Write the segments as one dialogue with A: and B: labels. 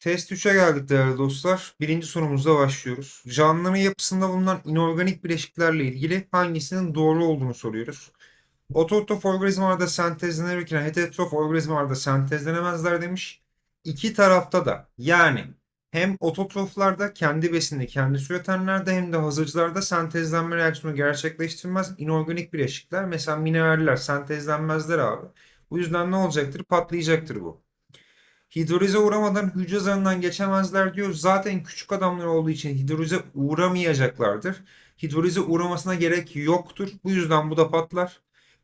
A: Test 3'e geldik değerli dostlar. Birinci sorumuzla başlıyoruz. Canlı yapısında bulunan inorganik bileşiklerle ilgili hangisinin doğru olduğunu soruyoruz. Ototrof organizmalarda sentezlenirken heterotrof organizmalarda sentezlenemezler demiş. İki tarafta da yani hem ototroflarda kendi besini, kendi üretenlerde hem de hazırcılarda sentezlenme reaksiyonu gerçekleştirmez inorganik bileşikler mesela mineraller sentezlenmezler abi. Bu yüzden ne olacaktır? Patlayacaktır bu hidrolize uğramadan hücre zarından geçemezler diyor. Zaten küçük adamlar olduğu için hidrolize uğramayacaklardır. Hidrolize uğramasına gerek yoktur. Bu yüzden bu da patlar.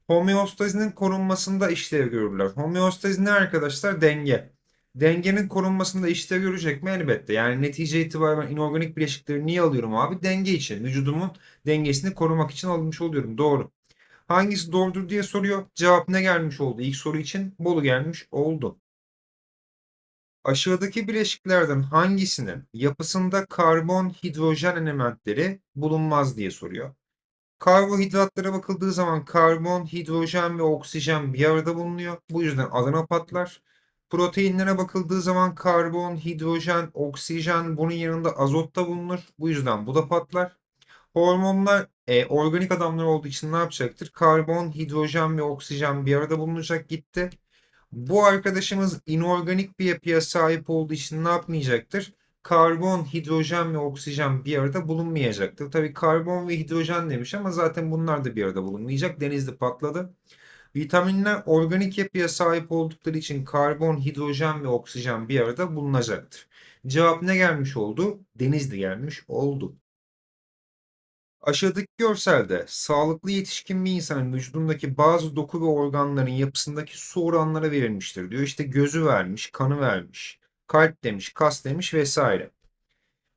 A: Homeostazinin korunmasında işlev görürler. Homeostazi ne arkadaşlar? Denge. Dengenin korunmasında işlev görecek mi? Elbette. Yani netice itibariyle inorganik bileşikleri niye alıyorum abi? Denge için. Vücudumun dengesini korumak için almış oluyorum. Doğru. Hangisi doğrudur diye soruyor. Cevap ne gelmiş oldu? İlk soru için Bolu gelmiş oldu. Aşağıdaki bileşiklerden hangisinin yapısında karbon hidrojen elementleri bulunmaz diye soruyor. Karbohidratlara bakıldığı zaman karbon, hidrojen ve oksijen bir arada bulunuyor. Bu yüzden adına patlar. Proteinlere bakıldığı zaman karbon, hidrojen, oksijen bunun yanında azot da bulunur. Bu yüzden bu da patlar. Hormonlar e, organik adamlar olduğu için ne yapacaktır? Karbon, hidrojen ve oksijen bir arada bulunacak gitti. Bu arkadaşımız inorganik bir yapıya sahip olduğu için ne yapmayacaktır? Karbon, hidrojen ve oksijen bir arada bulunmayacaktır. Tabii karbon ve hidrojen demiş ama zaten bunlar da bir arada bulunmayacak. Denizli patladı. Vitaminler organik yapıya sahip oldukları için karbon, hidrojen ve oksijen bir arada bulunacaktır. Cevap ne gelmiş oldu? Denizli gelmiş oldu. Aşağıdaki görselde sağlıklı yetişkin bir insanın vücudundaki bazı doku ve organların yapısındaki su oranları verilmiştir diyor. İşte gözü vermiş, kanı vermiş, kalp demiş, kas demiş vesaire.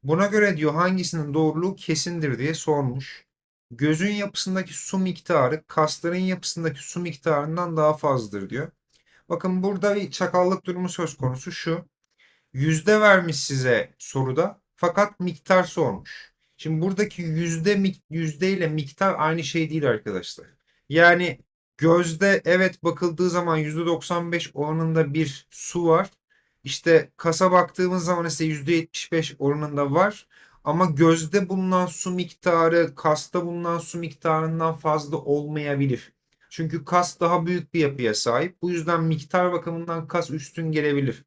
A: Buna göre diyor hangisinin doğruluğu kesindir diye sormuş. Gözün yapısındaki su miktarı kasların yapısındaki su miktarından daha fazladır diyor. Bakın burada bir çakallık durumu söz konusu şu. Yüzde vermiş size soruda fakat miktar sormuş. Şimdi buradaki yüzde, yüzde miktar aynı şey değil arkadaşlar. Yani gözde evet bakıldığı zaman yüzde 95 oranında bir su var. İşte kasa baktığımız zaman ise yüzde 75 oranında var. Ama gözde bulunan su miktarı kasta bulunan su miktarından fazla olmayabilir. Çünkü kas daha büyük bir yapıya sahip. Bu yüzden miktar bakımından kas üstün gelebilir.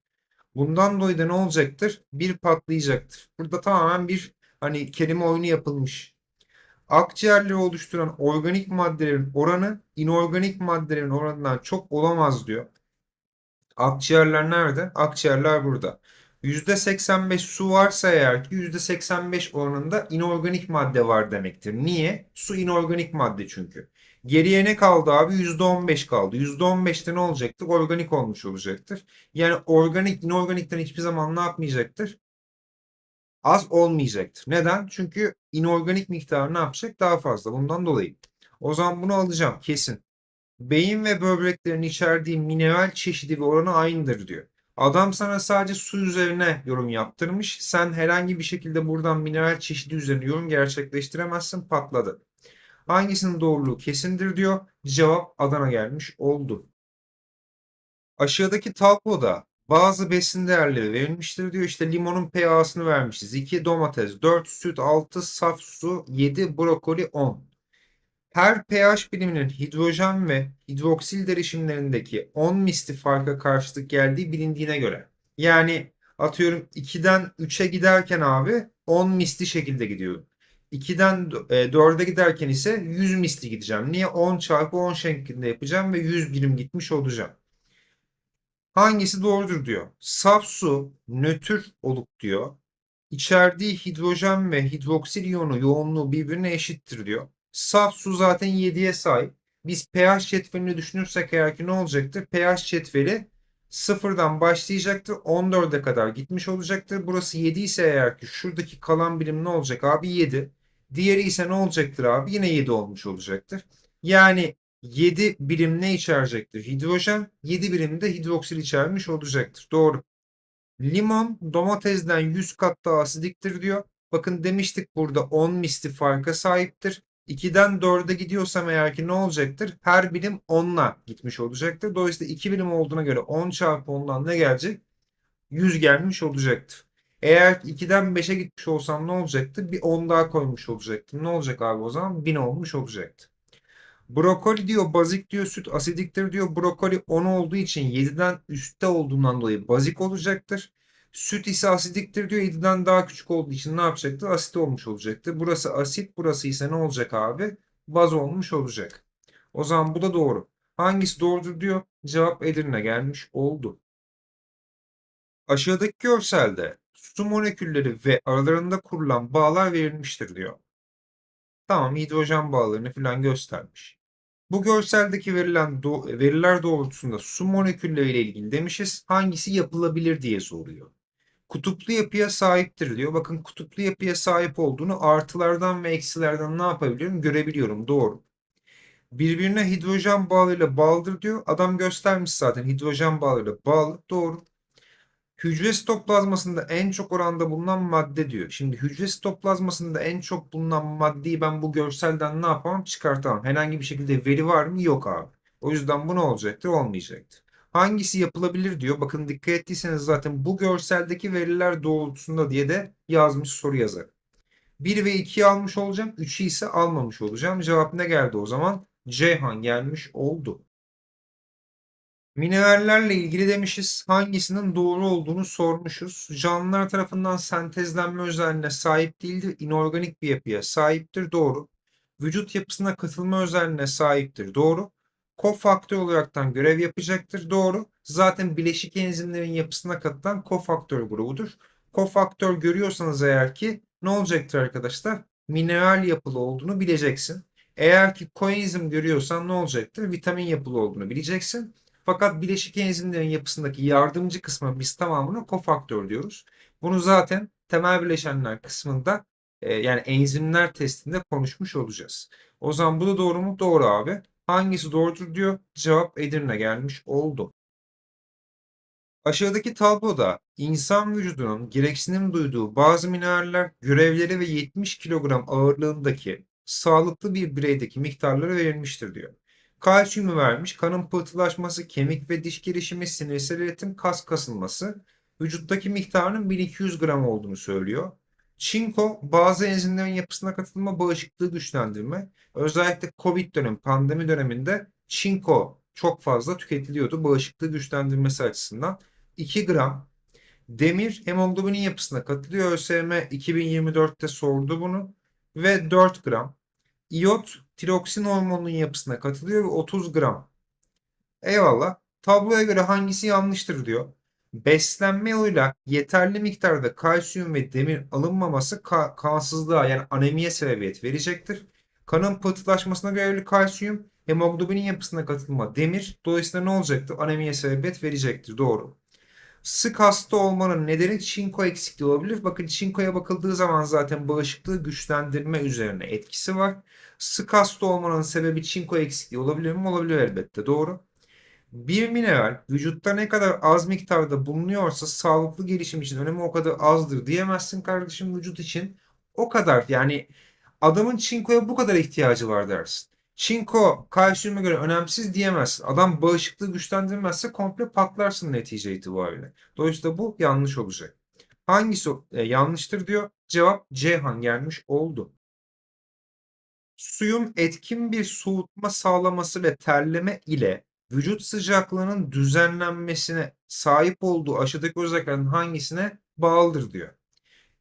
A: Bundan dolayı da ne olacaktır? Bir patlayacaktır. Burada tamamen bir hani kelime oyunu yapılmış. Akciğerleri oluşturan organik maddelerin oranı inorganik maddelerin oranından çok olamaz diyor. Akciğerler nerede? Akciğerler burada. %85 su varsa eğer ki %85 oranında inorganik madde var demektir. Niye? Su inorganik madde çünkü. Geriye ne kaldı abi? %15 kaldı. %15'te ne olacaktır? Organik olmuş olacaktır. Yani organik inorganikten hiçbir zaman ne yapmayacaktır? az olmayacaktır. Neden? Çünkü inorganik miktarı ne yapacak? Daha fazla. Bundan dolayı. O zaman bunu alacağım kesin. Beyin ve böbreklerin içerdiği mineral çeşidi ve oranı aynıdır diyor. Adam sana sadece su üzerine yorum yaptırmış. Sen herhangi bir şekilde buradan mineral çeşidi üzerine yorum gerçekleştiremezsin patladı. Hangisinin doğruluğu kesindir diyor. Cevap Adana gelmiş oldu. Aşağıdaki tabloda bazı besin değerleri verilmiştir diyor. İşte limonun pH'sını vermişiz. 2 domates, 4 süt, 6 saf su, 7 brokoli, 10. Her pH biriminin hidrojen ve hidroksil derişimlerindeki 10 misli farka karşılık geldiği bilindiğine göre. Yani atıyorum 2'den 3'e giderken abi 10 misli şekilde gidiyorum. 2'den 4'e giderken ise 100 misli gideceğim. Niye? 10 çarpı 10 şeklinde yapacağım ve 100 birim gitmiş olacağım. Hangisi doğrudur diyor. Saf su nötr olup diyor. İçerdiği hidrojen ve hidroksil iyonu yoğunluğu birbirine eşittir diyor. Saf su zaten 7'ye sahip. Biz pH çetvelini düşünürsek eğer ki ne olacaktır? pH çetveli sıfırdan başlayacaktır. 14'e kadar gitmiş olacaktır. Burası 7 ise eğer ki şuradaki kalan birim ne olacak abi? 7. Diğeri ise ne olacaktır abi? Yine 7 olmuş olacaktır. Yani 7 birim ne içerecektir? Hidrojen 7 birim de hidroksil içermiş olacaktır. Doğru. Limon domatesden 100 kat daha asidiktir diyor. Bakın demiştik burada 10 misli farka sahiptir. 2'den 4'e gidiyorsam eğer ki ne olacaktır? Her birim 10'la gitmiş olacaktır. Dolayısıyla 2 birim olduğuna göre 10 çarpı 10'dan ne gelecek? 100 gelmiş olacaktır. Eğer 2'den 5'e gitmiş olsam ne olacaktı? Bir 10 daha koymuş olacaktım. Ne olacak abi o zaman? 1000 olmuş olacaktı. Brokoli diyor bazik diyor süt asidiktir diyor. Brokoli 10 olduğu için 7'den üstte olduğundan dolayı bazik olacaktır. Süt ise asidiktir diyor. 7'den daha küçük olduğu için ne yapacaktı? Asit olmuş olacaktı. Burası asit burası ise ne olacak abi? Baz olmuş olacak. O zaman bu da doğru. Hangisi doğrudur diyor. Cevap Edirne gelmiş oldu. Aşağıdaki görselde su molekülleri ve aralarında kurulan bağlar verilmiştir diyor. Tamam hidrojen bağlarını falan göstermiş. Bu görseldeki verilen do veriler doğrultusunda su molekülleriyle ilgili demişiz. Hangisi yapılabilir diye soruyor. Kutuplu yapıya sahiptir diyor. Bakın kutuplu yapıya sahip olduğunu artılardan ve eksilerden ne yapabiliyorum görebiliyorum. Doğru. Birbirine hidrojen bağlarıyla bağlıdır diyor. Adam göstermiş zaten hidrojen bağlarıyla bağlı. Doğru. Hücre sitoplazmasında en çok oranda bulunan madde diyor. Şimdi hücre sitoplazmasında en çok bulunan maddeyi ben bu görselden ne yapamam? Çıkartamam. Herhangi bir şekilde veri var mı? Yok abi. O yüzden bu ne olacaktı? Olmayacaktı. Hangisi yapılabilir diyor. Bakın dikkat ettiyseniz zaten bu görseldeki veriler doğrultusunda diye de yazmış soru yazar. 1 ve 2'yi almış olacağım. 3'ü ise almamış olacağım. Cevap ne geldi o zaman? Ceyhan gelmiş oldu. Minerallerle ilgili demişiz. Hangisinin doğru olduğunu sormuşuz. Canlılar tarafından sentezlenme özelliğine sahip değildir. İnorganik bir yapıya sahiptir. Doğru. Vücut yapısına katılma özelliğine sahiptir. Doğru. Kofaktör olaraktan görev yapacaktır. Doğru. Zaten bileşik enzimlerin yapısına katılan kofaktör grubudur. Kofaktör görüyorsanız eğer ki ne olacaktır arkadaşlar? Mineral yapılı olduğunu bileceksin. Eğer ki koenzim görüyorsan ne olacaktır? Vitamin yapılı olduğunu bileceksin. Fakat bileşik enzimlerin yapısındaki yardımcı kısma biz tamamını kofaktör diyoruz. Bunu zaten temel bileşenler kısmında e, yani enzimler testinde konuşmuş olacağız. O zaman bu da doğru mu? Doğru abi. Hangisi doğrudur diyor. Cevap Edirne gelmiş oldu. Aşağıdaki tabloda insan vücudunun gereksinim duyduğu bazı mineraller görevleri ve 70 kilogram ağırlığındaki sağlıklı bir bireydeki miktarları verilmiştir diyor. Kalsiyumu vermiş. Kanın pıhtılaşması, kemik ve diş gelişimi, sinirsel iletim, kas kasılması vücuttaki miktarının 1200 gram olduğunu söylüyor. Çinko bazı enzimlerin yapısına katılma bağışıklığı güçlendirme. Özellikle Covid dönem, pandemi döneminde çinko çok fazla tüketiliyordu bağışıklığı güçlendirmesi açısından. 2 gram demir hemoglobinin yapısına katılıyor. ÖSYM 2024'te sordu bunu ve 4 gram. İyot tiroksin hormonunun yapısına katılıyor ve 30 gram. Eyvallah. Tabloya göre hangisi yanlıştır diyor. Beslenme yoluyla yeterli miktarda kalsiyum ve demir alınmaması ka kansızlığa yani anemiye sebebiyet verecektir. Kanın pıhtılaşmasına görevli kalsiyum hemoglobinin yapısına katılma demir dolayısıyla ne olacaktır? Anemiye sebebiyet verecektir. Doğru. Sık hasta olmanın nedeni çinko eksikliği olabilir. Bakın çinkoya bakıldığı zaman zaten bağışıklığı güçlendirme üzerine etkisi var. Sık hasta olmanın sebebi çinko eksikliği olabilir mi? Olabilir elbette doğru. Bir mineral vücutta ne kadar az miktarda bulunuyorsa sağlıklı gelişim için önemi o kadar azdır diyemezsin kardeşim vücut için. O kadar yani adamın çinkoya bu kadar ihtiyacı var dersin çinko kalsiyuma göre önemsiz diyemezsin. Adam bağışıklığı güçlendirmezse komple patlarsın netice itibariyle. Dolayısıyla bu yanlış olacak. Hangisi e, yanlıştır diyor. Cevap Ceyhan gelmiş oldu. Suyun etkin bir soğutma sağlaması ve terleme ile vücut sıcaklığının düzenlenmesine sahip olduğu aşağıdaki özelliklerin hangisine bağlıdır diyor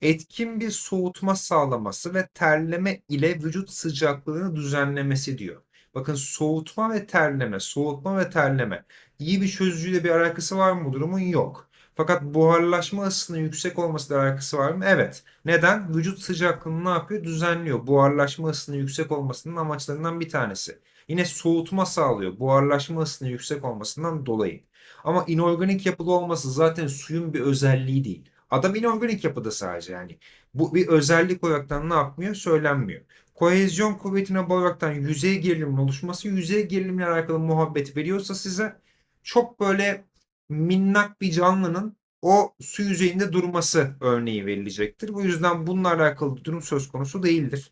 A: etkin bir soğutma sağlaması ve terleme ile vücut sıcaklığını düzenlemesi diyor. Bakın soğutma ve terleme, soğutma ve terleme. İyi bir çözücüyle bir alakası var mı bu durumun? Yok. Fakat buharlaşma ısısının yüksek olması da alakası var mı? Evet. Neden? Vücut sıcaklığını ne yapıyor? Düzenliyor. Buharlaşma ısısının yüksek olmasının amaçlarından bir tanesi. Yine soğutma sağlıyor. Buharlaşma ısısının yüksek olmasından dolayı. Ama inorganik yapılı olması zaten suyun bir özelliği değil. Adam inorganik yapıda sadece yani. Bu bir özellik olaraktan ne yapmıyor? Söylenmiyor. Kohezyon kuvvetine bağlaraktan yüzey gerilimin oluşması, yüzey gerilimle alakalı muhabbet veriyorsa size çok böyle minnak bir canlının o su yüzeyinde durması örneği verilecektir. Bu yüzden bununla alakalı durum söz konusu değildir.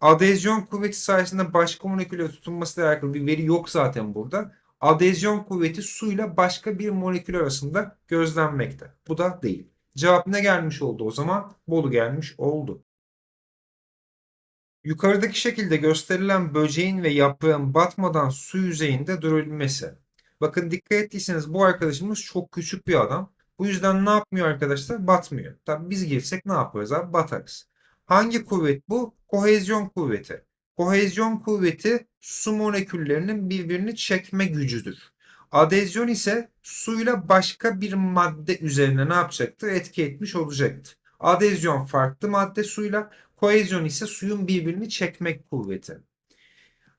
A: Adezyon kuvveti sayesinde başka moleküle tutunmasıyla alakalı bir veri yok zaten burada. Adezyon kuvveti suyla başka bir molekül arasında gözlenmekte. Bu da değil. Cevap ne gelmiş oldu o zaman? Bolu gelmiş oldu. Yukarıdaki şekilde gösterilen böceğin ve yaprağın batmadan su yüzeyinde durabilmesi. Bakın dikkat ettiyseniz bu arkadaşımız çok küçük bir adam. Bu yüzden ne yapmıyor arkadaşlar? Batmıyor. Tabi biz girsek ne yaparız abi? Batarız. Hangi kuvvet bu? Kohezyon kuvveti. Kohezyon kuvveti su moleküllerinin birbirini çekme gücüdür. Adezyon ise suyla başka bir madde üzerine ne yapacaktı? Etki etmiş olacaktı. Adezyon farklı madde suyla, koezyon ise suyun birbirini çekmek kuvveti.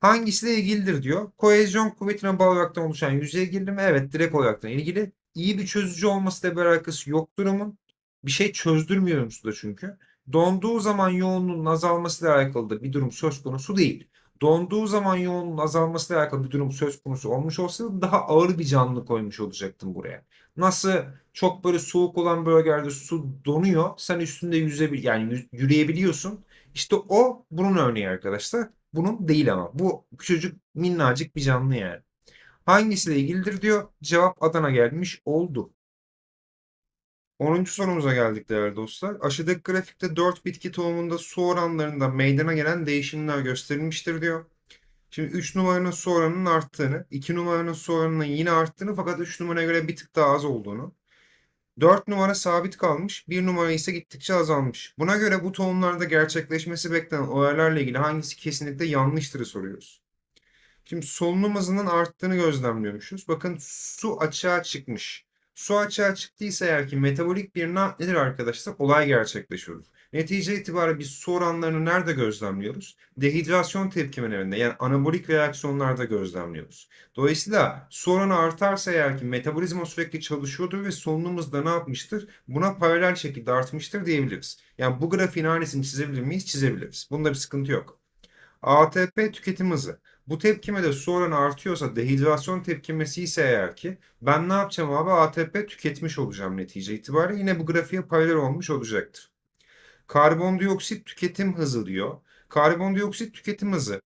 A: Hangisiyle ilgilidir diyor. Koezyon kuvvetine bağlı olarak oluşan yüzeye gerilimi evet direkt olarak ilgili. İyi bir çözücü olmasıyla bir alakası yok durumun. Bir şey çözdürmüyorum suda çünkü. Donduğu zaman yoğunluğun azalmasıyla alakalı da bir durum söz konusu değil. Donduğu zaman yoğunluğun azalmasıyla alakalı bir durum söz konusu olmuş olsaydı daha ağır bir canlı koymuş olacaktım buraya. Nasıl çok böyle soğuk olan bölgelerde su donuyor. Sen üstünde yüzebil yani yürüyebiliyorsun. İşte o bunun örneği arkadaşlar. Bunun değil ama. Bu küçücük minnacık bir canlı yani. Hangisiyle ilgilidir diyor. Cevap Adana gelmiş oldu. Onuncu sorumuza geldik değerli dostlar. Aşağıdaki grafikte 4 bitki tohumunda su oranlarında meydana gelen değişimler gösterilmiştir diyor. Şimdi 3 numaranın su oranının arttığını, 2 numaranın su oranının yine arttığını fakat 3 numaraya göre bir tık daha az olduğunu. 4 numara sabit kalmış, 1 numara ise gittikçe azalmış. Buna göre bu tohumlarda gerçekleşmesi beklenen olaylarla ilgili hangisi kesinlikle yanlıştır soruyoruz. Şimdi solunum hızının arttığını gözlemliyormuşuz. Bakın su açığa çıkmış. Su açığa çıktıysa eğer ki metabolik bir ne nedir arkadaşlar? Olay gerçekleşiyor. Netice itibariyle biz su oranlarını nerede gözlemliyoruz? Dehidrasyon tepkimelerinde yani anabolik reaksiyonlarda gözlemliyoruz. Dolayısıyla su oranı artarsa eğer ki metabolizma sürekli çalışıyordur ve solunumumuz da ne yapmıştır? Buna paralel şekilde artmıştır diyebiliriz. Yani bu grafiğin hanesini çizebilir miyiz? Çizebiliriz. Bunda bir sıkıntı yok. ATP tüketim hızı. Bu tepkime de su oranı artıyorsa dehidrasyon tepkimesi ise eğer ki ben ne yapacağım abi ATP tüketmiş olacağım netice itibariyle yine bu grafiğe paralel olmuş olacaktır. Karbondioksit tüketim hızı diyor. Karbondioksit tüketim hızı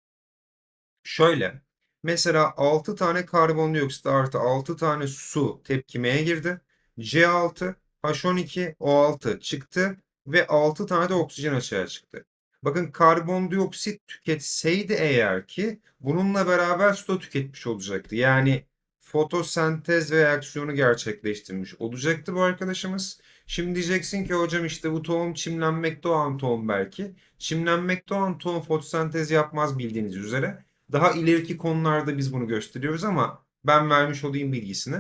A: şöyle mesela 6 tane karbondioksit artı 6 tane su tepkimeye girdi. C6 H12O6 çıktı ve 6 tane de oksijen açığa çıktı. Bakın karbondioksit tüketseydi eğer ki bununla beraber su da tüketmiş olacaktı. Yani fotosentez reaksiyonu gerçekleştirmiş olacaktı bu arkadaşımız. Şimdi diyeceksin ki hocam işte bu tohum çimlenmekte olan tohum belki. Çimlenmekte olan tohum fotosentez yapmaz bildiğiniz üzere. Daha ileriki konularda biz bunu gösteriyoruz ama ben vermiş olayım bilgisini.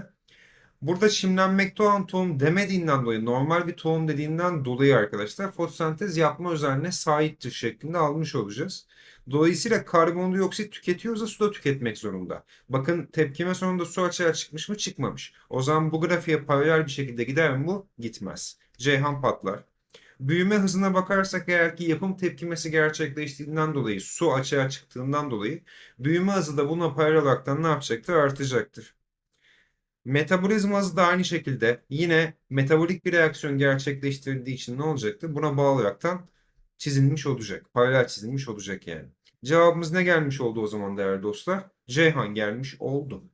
A: Burada çimlenmekte olan tohum demediğinden dolayı normal bir tohum dediğinden dolayı arkadaşlar fotosentez yapma özelliğine sahiptir şeklinde almış olacağız. Dolayısıyla karbondioksit tüketiyorsa su da tüketmek zorunda. Bakın tepkime sonunda su açığa çıkmış mı çıkmamış. O zaman bu grafiğe paralel bir şekilde gider mi bu? Gitmez. Ceyhan patlar. Büyüme hızına bakarsak eğer ki yapım tepkimesi gerçekleştiğinden dolayı su açığa çıktığından dolayı büyüme hızı da buna paralel olarak ne yapacaktır? Artacaktır. Metabolizması da aynı şekilde yine metabolik bir reaksiyon gerçekleştirdiği için ne olacaktı? Buna bağlı olaraktan çizilmiş olacak. Paralel çizilmiş olacak yani. Cevabımız ne gelmiş oldu o zaman değerli dostlar? Ceyhan gelmiş oldu.